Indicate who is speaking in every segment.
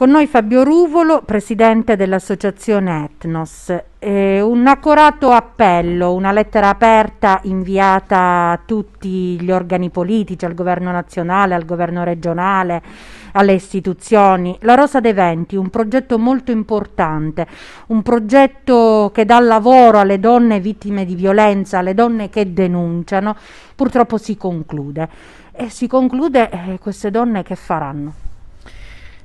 Speaker 1: Con noi Fabio Ruvolo, presidente dell'associazione Etnos. Eh, un accorato appello, una lettera aperta inviata a tutti gli organi politici, al governo nazionale, al governo regionale, alle istituzioni. La Rosa dei Venti, un progetto molto importante, un progetto che dà lavoro alle donne vittime di violenza, alle donne che denunciano, purtroppo si conclude. E si conclude eh, queste donne che faranno?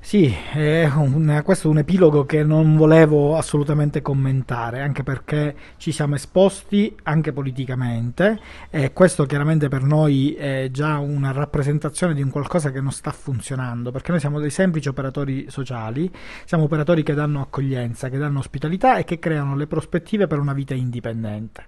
Speaker 2: Sì, è un, questo è un epilogo che non volevo assolutamente commentare, anche perché ci siamo esposti anche politicamente e questo chiaramente per noi è già una rappresentazione di un qualcosa che non sta funzionando, perché noi siamo dei semplici operatori sociali, siamo operatori che danno accoglienza, che danno ospitalità e che creano le prospettive per una vita indipendente.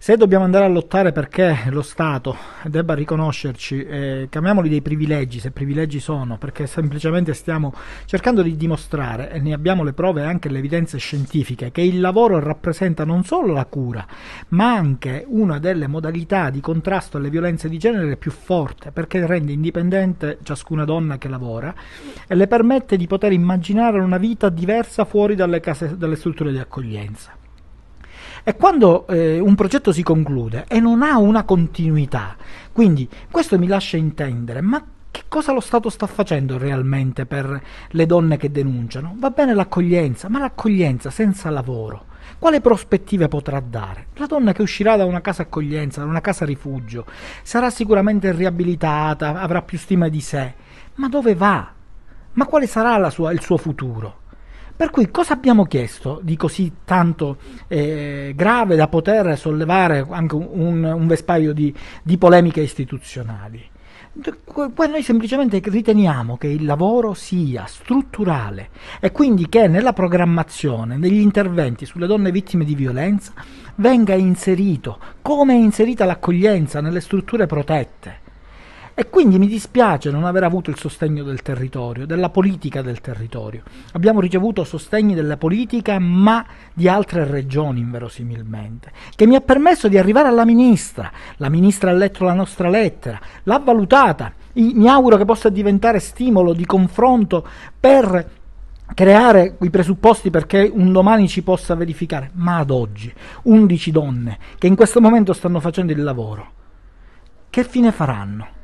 Speaker 2: Se dobbiamo andare a lottare perché lo Stato debba riconoscerci, eh, chiamiamoli dei privilegi, se privilegi sono, perché semplicemente stiamo stiamo cercando di dimostrare, e ne abbiamo le prove e anche le evidenze scientifiche, che il lavoro rappresenta non solo la cura, ma anche una delle modalità di contrasto alle violenze di genere più forte, perché rende indipendente ciascuna donna che lavora e le permette di poter immaginare una vita diversa fuori dalle, case, dalle strutture di accoglienza. E quando eh, un progetto si conclude e non ha una continuità, quindi questo mi lascia intendere, ma che cosa lo Stato sta facendo realmente per le donne che denunciano? Va bene l'accoglienza, ma l'accoglienza senza lavoro. Quale prospettive potrà dare? La donna che uscirà da una casa accoglienza, da una casa rifugio, sarà sicuramente riabilitata, avrà più stima di sé, ma dove va? Ma quale sarà sua, il suo futuro? Per cui cosa abbiamo chiesto di così tanto eh, grave da poter sollevare anche un, un vespaio di, di polemiche istituzionali? noi semplicemente riteniamo che il lavoro sia strutturale e quindi che nella programmazione, negli interventi sulle donne vittime di violenza, venga inserito come è inserita l'accoglienza nelle strutture protette e quindi mi dispiace non aver avuto il sostegno del territorio, della politica del territorio. Abbiamo ricevuto sostegni della politica, ma di altre regioni, inverosimilmente, che mi ha permesso di arrivare alla ministra. La ministra ha letto la nostra lettera, l'ha valutata. I, mi auguro che possa diventare stimolo di confronto per creare i presupposti perché un domani ci possa verificare, ma ad oggi 11 donne che in questo momento stanno facendo il lavoro, che fine faranno?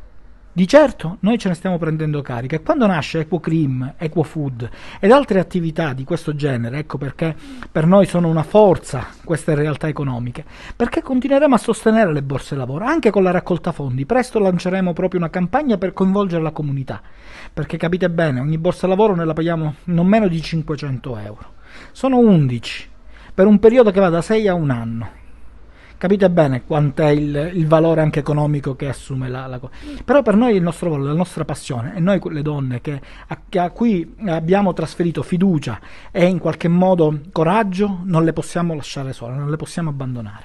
Speaker 2: Di certo noi ce ne stiamo prendendo carica e quando nasce EquoCream, EquoFood ed altre attività di questo genere, ecco perché per noi sono una forza queste realtà economiche, perché continueremo a sostenere le borse lavoro anche con la raccolta fondi. Presto lanceremo proprio una campagna per coinvolgere la comunità, perché capite bene, ogni borsa lavoro ne la paghiamo non meno di 500 euro. Sono 11 per un periodo che va da 6 a un anno. Capite bene quant'è il, il valore anche economico che assume la, la cosa. Però per noi il nostro valore, la nostra passione, e noi le donne che, a, a cui abbiamo trasferito fiducia e in qualche modo coraggio, non le possiamo lasciare sole, non le possiamo abbandonare.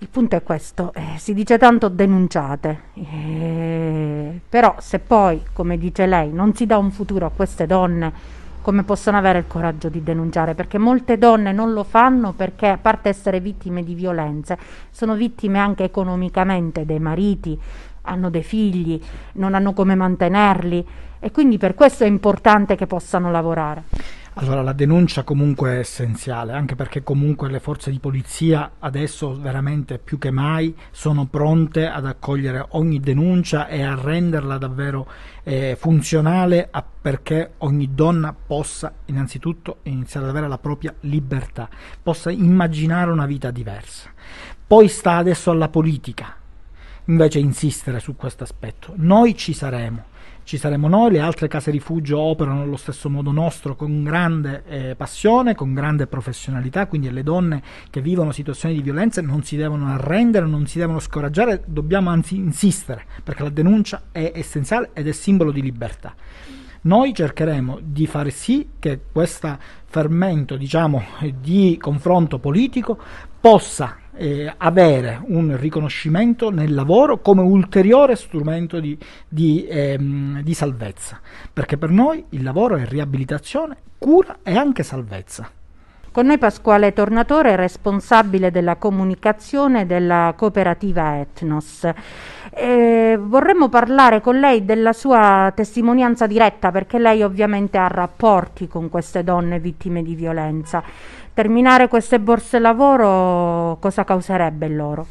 Speaker 1: Il punto è questo, eh, si dice tanto denunciate, eh, però se poi, come dice lei, non si dà un futuro a queste donne, come possono avere il coraggio di denunciare, perché molte donne non lo fanno perché a parte essere vittime di violenze, sono vittime anche economicamente dei mariti, hanno dei figli, non hanno come mantenerli e quindi per questo è importante che possano lavorare.
Speaker 2: Allora la denuncia comunque è essenziale, anche perché comunque le forze di polizia adesso veramente più che mai sono pronte ad accogliere ogni denuncia e a renderla davvero eh, funzionale perché ogni donna possa innanzitutto iniziare ad avere la propria libertà, possa immaginare una vita diversa. Poi sta adesso alla politica invece insistere su questo aspetto. Noi ci saremo ci saremo noi, le altre case rifugio operano allo stesso modo nostro con grande eh, passione, con grande professionalità, quindi alle donne che vivono situazioni di violenza non si devono arrendere, non si devono scoraggiare, dobbiamo anzi insistere perché la denuncia è essenziale ed è simbolo di libertà noi cercheremo di far sì che questo fermento diciamo, di confronto politico possa eh, avere un riconoscimento nel lavoro come ulteriore strumento di, di, ehm, di salvezza, perché per noi il lavoro è riabilitazione, cura e anche salvezza.
Speaker 1: Con noi Pasquale Tornatore, responsabile della comunicazione della cooperativa Etnos. E eh, vorremmo parlare con lei della sua testimonianza diretta perché lei ovviamente ha rapporti con queste donne vittime di violenza terminare queste borse lavoro cosa causerebbe loro?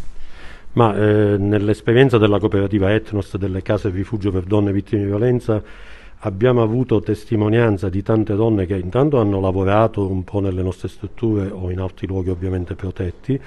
Speaker 3: Ma eh, nell'esperienza della cooperativa Etnos delle case rifugio per donne vittime di violenza abbiamo avuto testimonianza di tante donne che intanto hanno lavorato un po' nelle nostre strutture o in altri luoghi ovviamente protetti,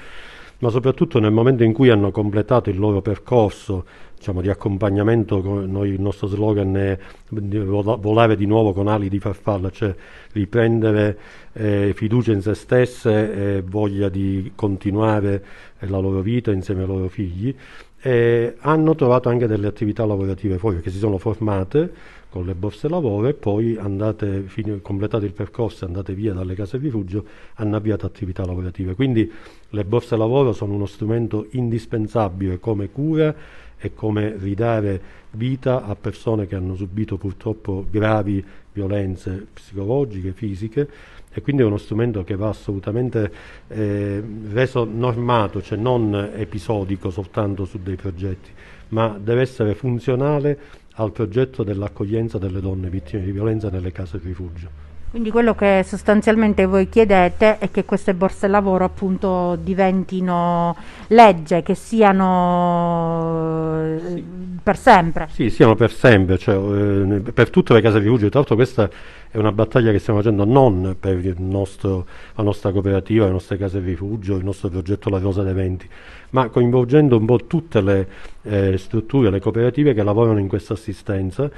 Speaker 3: ma soprattutto nel momento in cui hanno completato il loro percorso diciamo, di accompagnamento, noi, il nostro slogan è volare di nuovo con ali di farfalla, cioè riprendere eh, fiducia in se stesse e voglia di continuare eh, la loro vita insieme ai loro figli. E hanno trovato anche delle attività lavorative fuori perché si sono formate con le borse lavoro e poi andate, fine, completate il percorso, andate via dalle case di rifugio, hanno avviato attività lavorative. Quindi le borse lavoro sono uno strumento indispensabile come cura è come ridare vita a persone che hanno subito purtroppo gravi violenze psicologiche, fisiche e quindi è uno strumento che va assolutamente eh, reso normato, cioè non episodico soltanto su dei progetti, ma deve essere funzionale al progetto dell'accoglienza delle donne vittime di violenza nelle case di rifugio.
Speaker 1: Quindi quello che sostanzialmente voi chiedete è che queste borse lavoro appunto diventino legge, che siano sì. Eh, per sempre. Sì,
Speaker 3: siano per sempre, cioè, eh, per tutte le case di rifugio. Tra l'altro questa è una battaglia che stiamo facendo non per nostro, la nostra cooperativa, le nostre case di rifugio, il nostro progetto La Rosa dei Venti, ma coinvolgendo un po' tutte le eh, strutture, le cooperative che lavorano in questa assistenza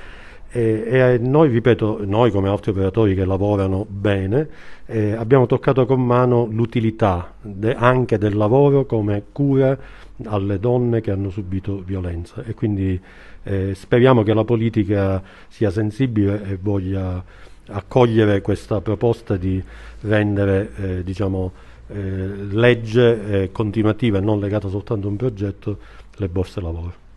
Speaker 3: e, e, eh, noi, ripeto, noi come altri operatori che lavorano bene, eh, abbiamo toccato con mano l'utilità de, anche del lavoro come cura alle donne che hanno subito violenza e quindi eh, speriamo che la politica sia sensibile e voglia accogliere questa proposta di rendere eh, diciamo, eh, legge eh, continuativa e non legata soltanto a un progetto le borse lavoro.